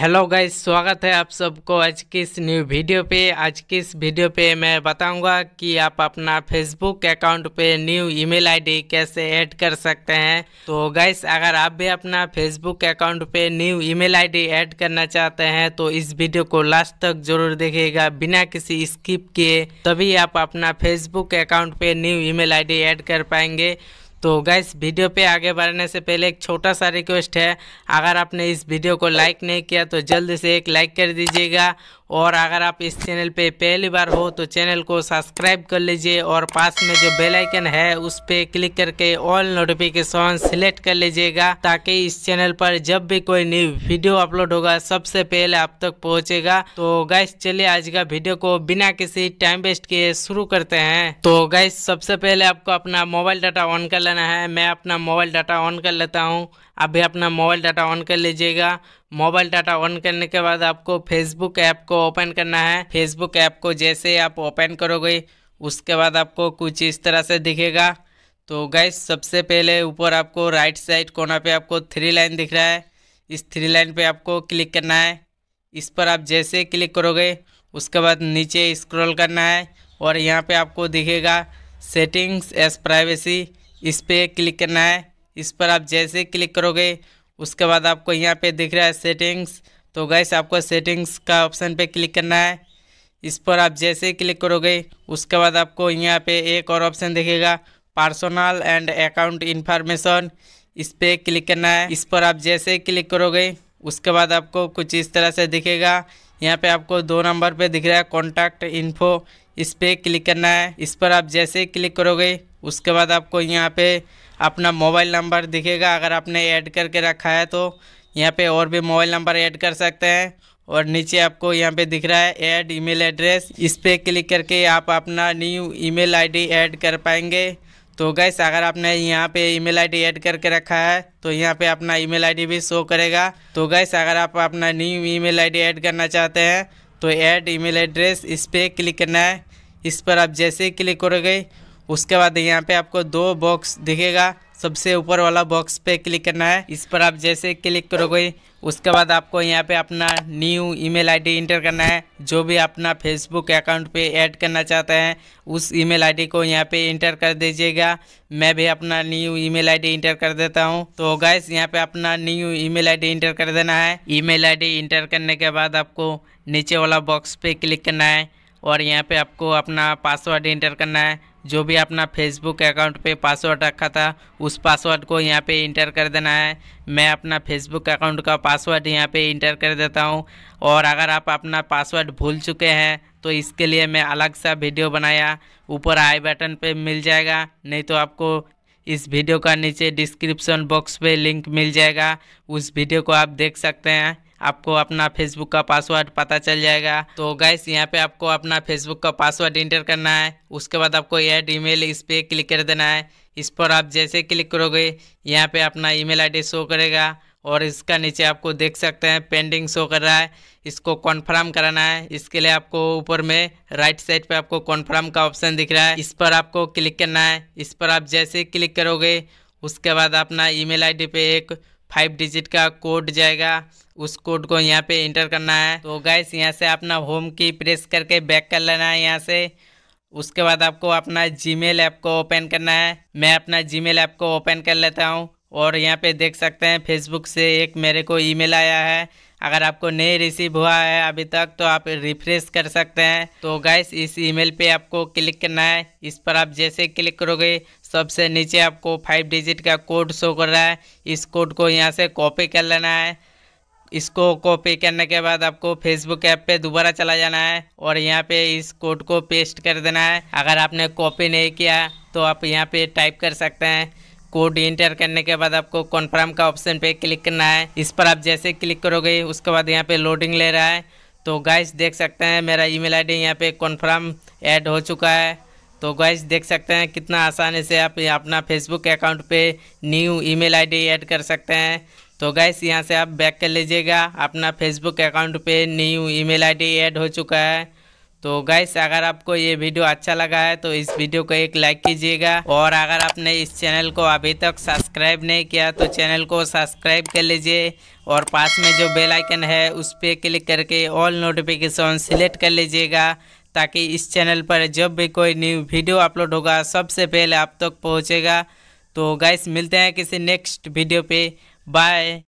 hello guys स्वागत है आप सबको आज की इस न्यू वीडियो पे आज की इस वीडियो पे मैं बताऊंगा कि आप अपना फेसबुक अकाउंट पे न्यू ईमेल आईडी कैसे ऐड कर सकते हैं तो गाइस अगर आप भी अपना फेसबुक अकाउंट पे न्यू ईमेल आईडी ऐड करना चाहते हैं तो इस वीडियो को लास्ट तक जरूर देखिएगा बिना किसी स्किप किए तभी आप अपना फेसबुक अकाउंट पे न्यू ई मेल ऐड कर पाएंगे तो गाइस वीडियो पे आगे बढ़ने से पहले एक छोटा सा रिक्वेस्ट है अगर आपने इस वीडियो को लाइक नहीं किया तो जल्द से एक लाइक कर दीजिएगा और अगर आप इस चैनल पे पहली बार हो तो चैनल को सब्सक्राइब कर लीजिए और पास में जो बेल आइकन है उस पर क्लिक करके ऑल नोटिफिकेशन सिलेक्ट कर लीजिएगा ताकि इस चैनल पर जब भी कोई न्यू वीडियो अपलोड होगा सबसे पहले आप तक पहुंचेगा तो गैस चलिए आज का वीडियो को बिना किसी टाइम वेस्ट के शुरू करते हैं तो गैस सबसे पहले आपको अपना मोबाइल डाटा ऑन कर लेना है मैं अपना मोबाइल डाटा ऑन कर लेता हूँ अभी अपना मोबाइल डाटा ऑन कर लीजिएगा मोबाइल डाटा ऑन करने के बाद आपको फेसबुक ऐप को ओपन करना है फेसबुक ऐप को जैसे आप ओपन करोगे उसके बाद आपको कुछ इस तरह से दिखेगा तो गैस सबसे पहले ऊपर आपको राइट साइड कोना पे आपको थ्री लाइन दिख रहा है इस थ्री लाइन पे आपको क्लिक करना है इस पर आप जैसे क्लिक करोगे उसके बाद नीचे स्क्रॉल करना है और यहाँ पे आपको दिखेगा सेटिंग्स एस प्राइवेसी इस पर क्लिक करना है इस पर आप जैसे क्लिक करोगे उसके बाद आपको यहाँ पे दिख रहा है सेटिंग्स तो गैस आपको सेटिंग्स का ऑप्शन पे क्लिक करना है इस पर आप जैसे ही क्लिक करोगे उसके बाद आपको यहाँ पे एक और ऑप्शन दिखेगा पर्सनल एंड अकाउंट इन्फॉर्मेशन इस पर क्लिक करना है इस पर आप जैसे ही क्लिक करोगे उसके बाद आपको कुछ इस तरह से दिखेगा यहाँ पे आपको दो नंबर पे दिख रहा है कॉन्टैक्ट इन्फो इस पर क्लिक करना है इस पर आप जैसे ही क्लिक करोगे उसके बाद आपको यहाँ पे अपना मोबाइल नंबर दिखेगा अगर आपने ऐड करके रखा है तो यहाँ पे और भी मोबाइल नंबर ऐड कर सकते हैं और नीचे आपको यहाँ पे दिख रहा है ऐड ईमेल एड्रेस इस पर क्लिक करके आप अपना न्यू ईमेल आईडी ऐड कर पाएंगे तो गैस अगर आपने यहाँ पे ईमेल आईडी ऐड करके रखा है तो यहाँ पे अपना ईमेल आईडी भी शो करेगा तो गैस अगर आप अपना न्यू ईमेल आईडी ऐड करना चाहते हैं तो ऐड ईमेल एड्रेस इस पर क्लिक करना है इस पर आप जैसे ही क्लिक करोगे उसके बाद यहाँ पे आपको दो बॉक्स दिखेगा सबसे ऊपर वाला बॉक्स पे क्लिक करना है इस पर आप जैसे क्लिक करोगे उसके बाद आपको यहाँ पे अपना न्यू ईमेल आईडी इंटर करना है जो भी अपना फेसबुक अकाउंट पे ऐड करना चाहते हैं उस ईमेल आईडी को यहाँ पे इंटर कर दीजिएगा मैं भी अपना न्यू ईमेल आईडी इंटर कर देता हूँ तो गैस यहाँ पे अपना न्यू ई मेल इंटर कर देना है ई मेल इंटर करने के बाद आपको नीचे वाला बॉक्स पे क्लिक करना है और यहाँ पे आपको अपना पासवर्ड इंटर करना है जो भी अपना फेसबुक अकाउंट पे पासवर्ड रखा था उस पासवर्ड को यहाँ पे इंटर कर देना है मैं अपना फेसबुक अकाउंट का पासवर्ड यहाँ पे इंटर कर देता हूँ और अगर आप अपना पासवर्ड भूल चुके हैं तो इसके लिए मैं अलग सा वीडियो बनाया ऊपर आई बटन पे मिल जाएगा नहीं तो आपको इस वीडियो का नीचे डिस्क्रिप्सन बॉक्स पर लिंक मिल जाएगा उस वीडियो को आप देख सकते हैं आपको अपना फेसबुक का पासवर्ड पता चल जाएगा तो गैस यहाँ पे आपको अपना फेसबुक का पासवर्ड इंटर करना है उसके बाद आपको एड ईमेल इस पर क्लिक कर देना है इस पर आप जैसे क्लिक करोगे यहाँ पे अपना ईमेल आईडी शो करेगा और इसका नीचे आपको देख सकते हैं पेंडिंग शो कर रहा है इसको कॉन्फर्म कराना है इसके लिए आपको ऊपर में राइट साइड पे आपको कॉन्फर्म का ऑप्शन दिख रहा है इस पर आपको क्लिक करना है इस पर आप जैसे क्लिक करोगे उसके बाद अपना ईमेल आईडी पे एक फाइव डिजिट का कोड जाएगा उस कोड को यहाँ पे इंटर करना है तो गैस यहाँ से अपना होम की प्रेस करके बैक कर लेना है यहाँ से उसके बाद आपको अपना जीमेल ऐप को ओपन करना है मैं अपना जीमेल ऐप को ओपन कर लेता हूँ और यहाँ पे देख सकते हैं फेसबुक से एक मेरे को ईमेल आया है अगर आपको नहीं रिसीव हुआ है अभी तक तो आप रिफ्रेश कर सकते हैं तो गैस इस ईमेल पे आपको क्लिक करना है इस पर आप जैसे क्लिक करोगे सबसे नीचे आपको फाइव डिजिट का कोड शो कर रहा है इस कोड को यहाँ से कॉपी कर लेना है इसको कॉपी करने के बाद आपको फेसबुक ऐप पे दोबारा चला जाना है और यहाँ पे इस कोड को पेस्ट कर देना है अगर आपने कॉपी नहीं किया तो आप यहाँ पे टाइप कर सकते हैं कोड इंटर करने के बाद आपको कन्फर्म का ऑप्शन पे क्लिक करना है इस पर आप जैसे क्लिक करोगे उसके बाद यहाँ पे लोडिंग ले रहा है तो गाइस देख सकते हैं मेरा ईमेल आईडी यहाँ पे कन्फर्म ऐड हो चुका है तो गाइस देख सकते हैं कितना आसानी से आप अपना फेसबुक अकाउंट पे न्यू ईमेल आईडी ऐड कर सकते हैं तो गाइस यहाँ से आप बैक कर लीजिएगा अपना फेसबुक अकाउंट पे न्यू ईमेल आईडी ऐड हो चुका है तो गाइस अगर आपको ये वीडियो अच्छा लगा है तो इस वीडियो को एक लाइक कीजिएगा और अगर आपने इस चैनल को अभी तक सब्सक्राइब नहीं किया तो चैनल को सब्सक्राइब कर लीजिए और पास में जो बेल आइकन है उस पर क्लिक करके ऑल नोटिफिकेशन सिलेक्ट कर लीजिएगा ताकि इस चैनल पर जब भी कोई न्यू वीडियो अपलोड होगा सबसे पहले आप तक पहुँचेगा तो गाइस मिलते हैं किसी नेक्स्ट वीडियो पर बाय